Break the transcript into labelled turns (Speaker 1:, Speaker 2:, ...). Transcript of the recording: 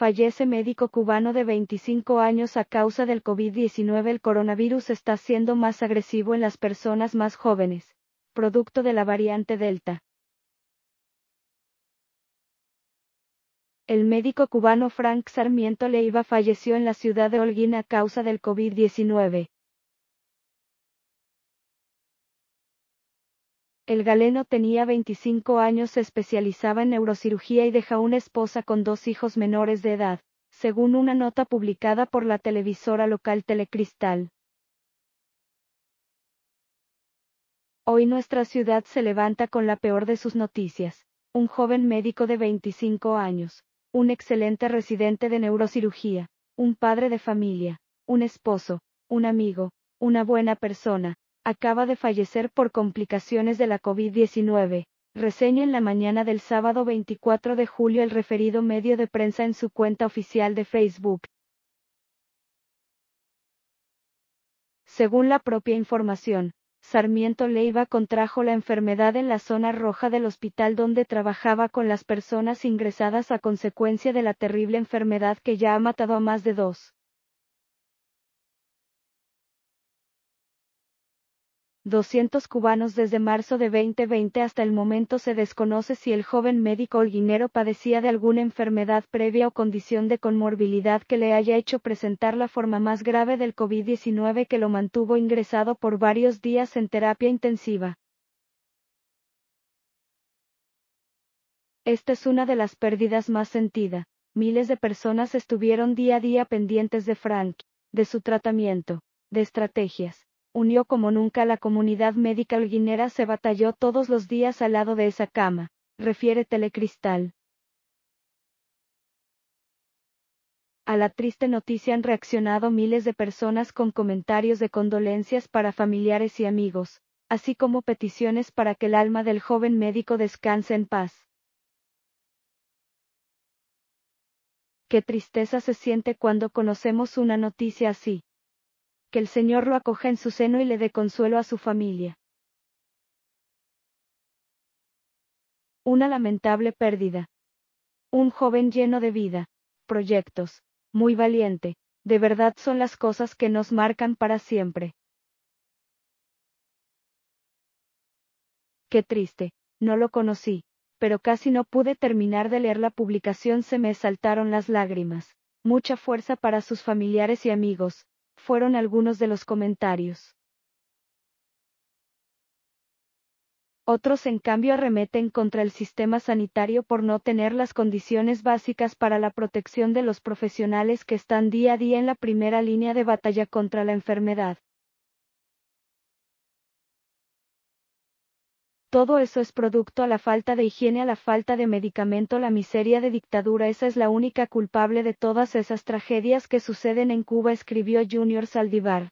Speaker 1: fallece médico cubano de 25 años a causa del COVID-19. El coronavirus está siendo más agresivo en las personas más jóvenes, producto de la variante Delta. El médico cubano Frank Sarmiento Leiva falleció en la ciudad de Holguín a causa del COVID-19. El galeno tenía 25 años, se especializaba en neurocirugía y deja una esposa con dos hijos menores de edad, según una nota publicada por la televisora local Telecristal. Hoy nuestra ciudad se levanta con la peor de sus noticias. Un joven médico de 25 años, un excelente residente de neurocirugía, un padre de familia, un esposo, un amigo, una buena persona, acaba de fallecer por complicaciones de la COVID-19. Reseña en la mañana del sábado 24 de julio el referido medio de prensa en su cuenta oficial de Facebook. Según la propia información, Sarmiento Leiva contrajo la enfermedad en la zona roja del hospital donde trabajaba con las personas ingresadas a consecuencia de la terrible enfermedad que ya ha matado a más de dos. 200 cubanos desde marzo de 2020 hasta el momento se desconoce si el joven médico holguinero padecía de alguna enfermedad previa o condición de conmorbilidad que le haya hecho presentar la forma más grave del COVID-19 que lo mantuvo ingresado por varios días en terapia intensiva. Esta es una de las pérdidas más sentida. Miles de personas estuvieron día a día pendientes de Frank, de su tratamiento, de estrategias unió como nunca la comunidad médica alguinera se batalló todos los días al lado de esa cama, refiere Telecristal. A la triste noticia han reaccionado miles de personas con comentarios de condolencias para familiares y amigos, así como peticiones para que el alma del joven médico descanse en paz. Qué tristeza se siente cuando conocemos una noticia así que el Señor lo acoja en su seno y le dé consuelo a su familia. Una lamentable pérdida. Un joven lleno de vida, proyectos, muy valiente, de verdad son las cosas que nos marcan para siempre. Qué triste, no lo conocí, pero casi no pude terminar de leer la publicación, se me saltaron las lágrimas. Mucha fuerza para sus familiares y amigos, fueron algunos de los comentarios. Otros en cambio arremeten contra el sistema sanitario por no tener las condiciones básicas para la protección de los profesionales que están día a día en la primera línea de batalla contra la enfermedad. Todo eso es producto a la falta de higiene, a la falta de medicamento, la miseria de dictadura. Esa es la única culpable de todas esas tragedias que suceden en Cuba, escribió Junior Saldivar.